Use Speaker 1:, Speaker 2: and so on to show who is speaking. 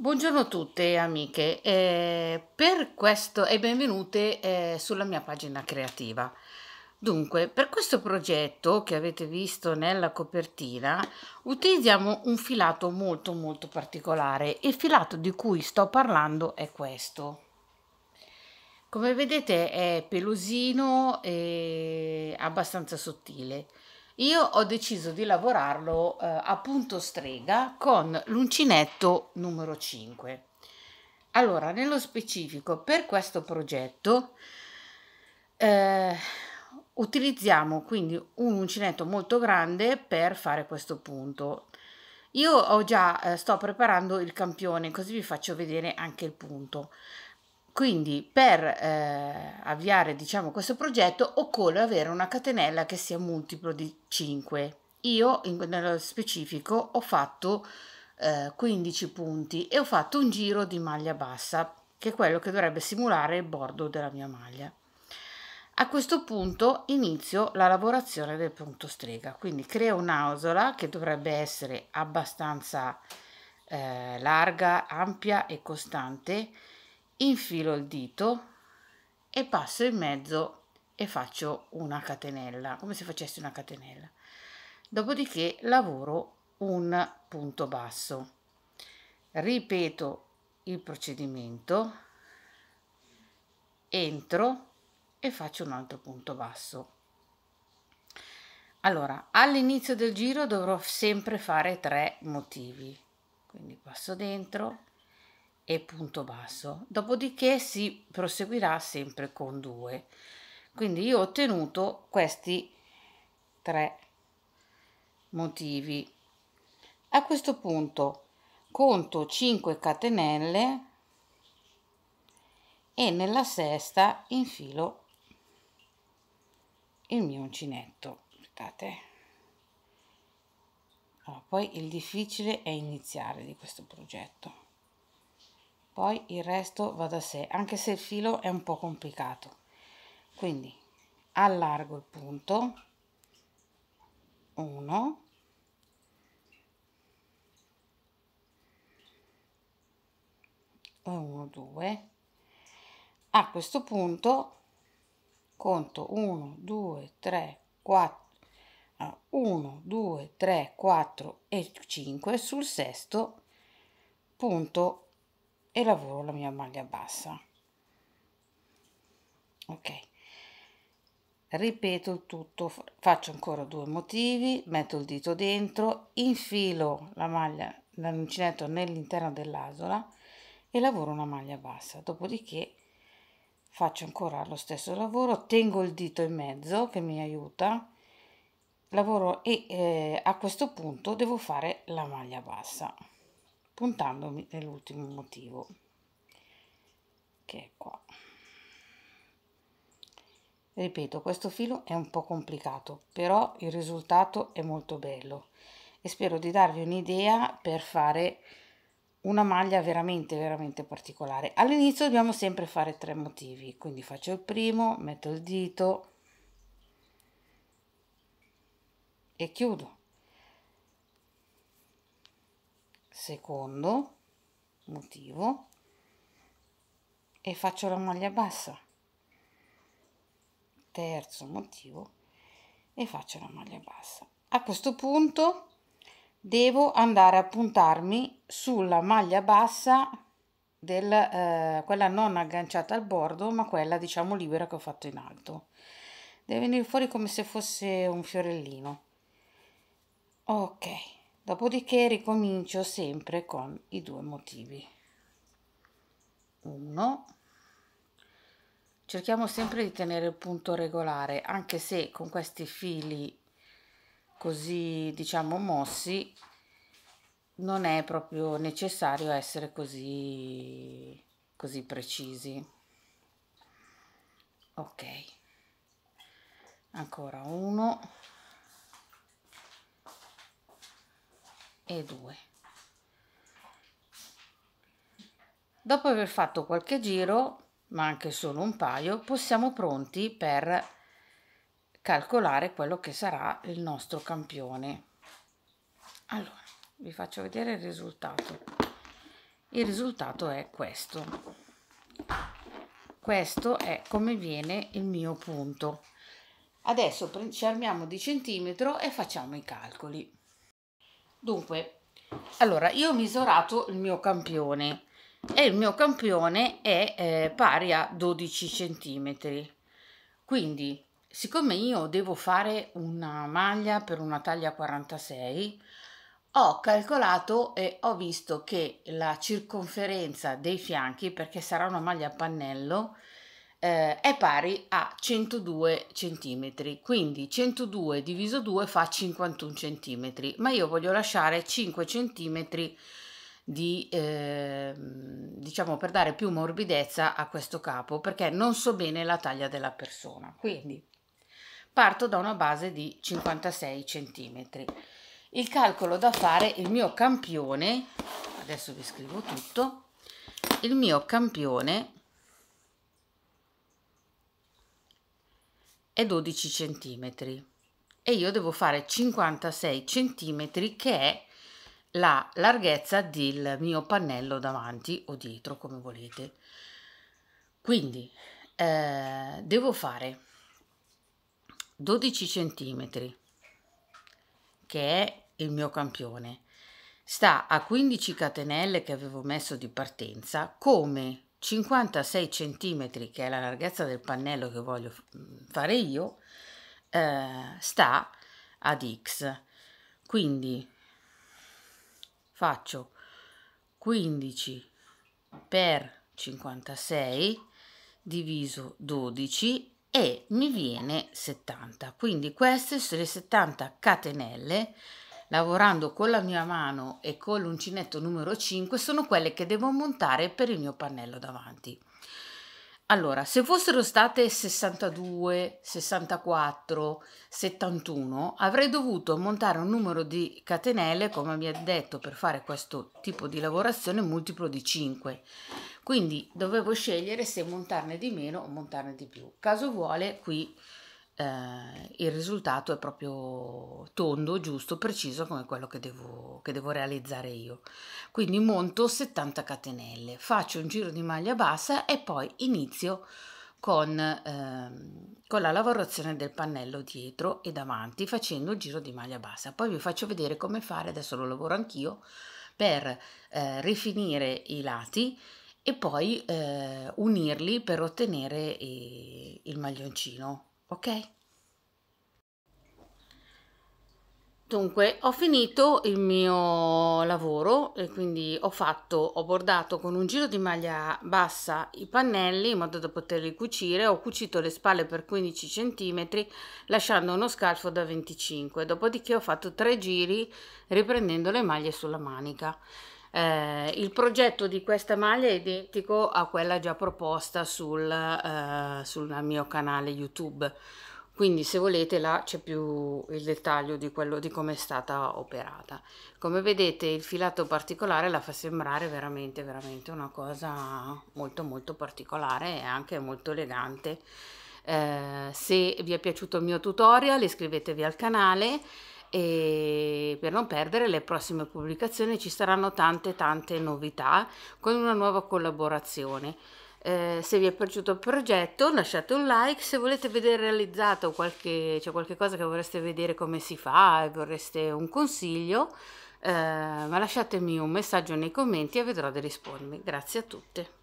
Speaker 1: Buongiorno a tutte amiche eh, per questo, e benvenute eh, sulla mia pagina creativa. Dunque, per questo progetto che avete visto nella copertina utilizziamo un filato molto molto particolare. Il filato di cui sto parlando è questo. Come vedete è pelosino e abbastanza sottile io ho deciso di lavorarlo eh, a punto strega con l'uncinetto numero 5. Allora, nello specifico, per questo progetto eh, utilizziamo quindi un uncinetto molto grande per fare questo punto. Io ho già eh, sto preparando il campione, così vi faccio vedere anche il punto. Quindi per eh, avviare diciamo, questo progetto occorre avere una catenella che sia multiplo di 5. Io in, nello specifico ho fatto eh, 15 punti e ho fatto un giro di maglia bassa che è quello che dovrebbe simulare il bordo della mia maglia. A questo punto inizio la lavorazione del punto strega, quindi creo un'ausola che dovrebbe essere abbastanza eh, larga, ampia e costante infilo il dito e passo in mezzo e faccio una catenella come se facessi una catenella dopodiché lavoro un punto basso ripeto il procedimento entro e faccio un altro punto basso allora all'inizio del giro dovrò sempre fare tre motivi quindi passo dentro e punto basso, dopodiché si proseguirà sempre con due Quindi io ho ottenuto questi tre motivi. A questo punto conto 5 catenelle e nella sesta infilo il mio uncinetto. Aspettate. Allora, poi il difficile è iniziare di questo progetto poi il resto va da sé anche se il filo è un po' complicato quindi allargo il punto 1 1 2 a questo punto conto 1 2 3 4 1 2 3 4 e 5 sul sesto punto e lavoro la mia maglia bassa ok ripeto tutto faccio ancora due motivi metto il dito dentro infilo la maglia l'uncinetto nell'interno dell'asola e lavoro una maglia bassa dopodiché faccio ancora lo stesso lavoro tengo il dito in mezzo che mi aiuta lavoro e eh, a questo punto devo fare la maglia bassa puntandomi nell'ultimo motivo che è qua ripeto questo filo è un po complicato però il risultato è molto bello e spero di darvi un'idea per fare una maglia veramente veramente particolare all'inizio dobbiamo sempre fare tre motivi quindi faccio il primo metto il dito e chiudo secondo motivo e faccio la maglia bassa terzo motivo e faccio la maglia bassa a questo punto devo andare a puntarmi sulla maglia bassa del eh, quella non agganciata al bordo ma quella diciamo libera che ho fatto in alto deve venire fuori come se fosse un fiorellino ok Dopodiché ricomincio sempre con i due motivi. 1. Cerchiamo sempre di tenere il punto regolare, anche se con questi fili così, diciamo, mossi non è proprio necessario essere così così precisi. Ok. Ancora uno. e 2 dopo aver fatto qualche giro ma anche solo un paio possiamo pronti per calcolare quello che sarà il nostro campione allora vi faccio vedere il risultato il risultato è questo questo è come viene il mio punto adesso ci armiamo di centimetro e facciamo i calcoli Dunque, allora io ho misurato il mio campione e il mio campione è eh, pari a 12 centimetri. Quindi, siccome io devo fare una maglia per una taglia 46, ho calcolato e ho visto che la circonferenza dei fianchi, perché sarà una maglia a pannello, eh, è pari a 102 cm, quindi 102 diviso 2 fa 51 cm, ma io voglio lasciare 5 cm di, eh, diciamo per dare più morbidezza a questo capo perché non so bene la taglia della persona quindi parto da una base di 56 centimetri il calcolo da fare il mio campione adesso vi scrivo tutto il mio campione e 12 centimetri e io devo fare 56 centimetri che è la larghezza del mio pannello davanti o dietro come volete quindi eh, devo fare 12 centimetri che è il mio campione sta a 15 catenelle che avevo messo di partenza come 56 cm, che è la larghezza del pannello che voglio fare io, eh, sta ad X. Quindi faccio 15 per 56 diviso 12 e mi viene 70. Quindi queste sono le 70 catenelle lavorando con la mia mano e con l'uncinetto numero 5 sono quelle che devo montare per il mio pannello davanti. Allora, se fossero state 62, 64, 71, avrei dovuto montare un numero di catenelle, come mi ha detto, per fare questo tipo di lavorazione multiplo di 5. Quindi dovevo scegliere se montarne di meno o montarne di più. Caso vuole, qui eh, il risultato è proprio tondo, giusto, preciso come quello che devo, che devo realizzare io. Quindi monto 70 catenelle, faccio un giro di maglia bassa e poi inizio con, ehm, con, la lavorazione del pannello dietro e davanti facendo il giro di maglia bassa. Poi vi faccio vedere come fare, adesso lo lavoro anch'io, per eh, rifinire i lati e poi eh, unirli per ottenere eh, il maglioncino ok? Dunque, ho finito il mio lavoro e quindi ho fatto, ho bordato con un giro di maglia bassa i pannelli in modo da poterli cucire, ho cucito le spalle per 15 cm lasciando uno scalfo da 25, dopodiché ho fatto tre giri riprendendo le maglie sulla manica. Eh, il progetto di questa maglia è identico a quella già proposta sul, eh, sul mio canale YouTube, quindi se volete là c'è più il dettaglio di, quello, di come è stata operata. Come vedete il filato particolare la fa sembrare veramente, veramente una cosa molto molto particolare e anche molto elegante. Eh, se vi è piaciuto il mio tutorial iscrivetevi al canale e per non perdere le prossime pubblicazioni ci saranno tante tante novità con una nuova collaborazione. Eh, se vi è piaciuto il progetto lasciate un like, se volete vedere realizzato qualche, c'è cioè qualche cosa che vorreste vedere come si fa e vorreste un consiglio, eh, ma lasciatemi un messaggio nei commenti e vedrò di rispondermi Grazie a tutte.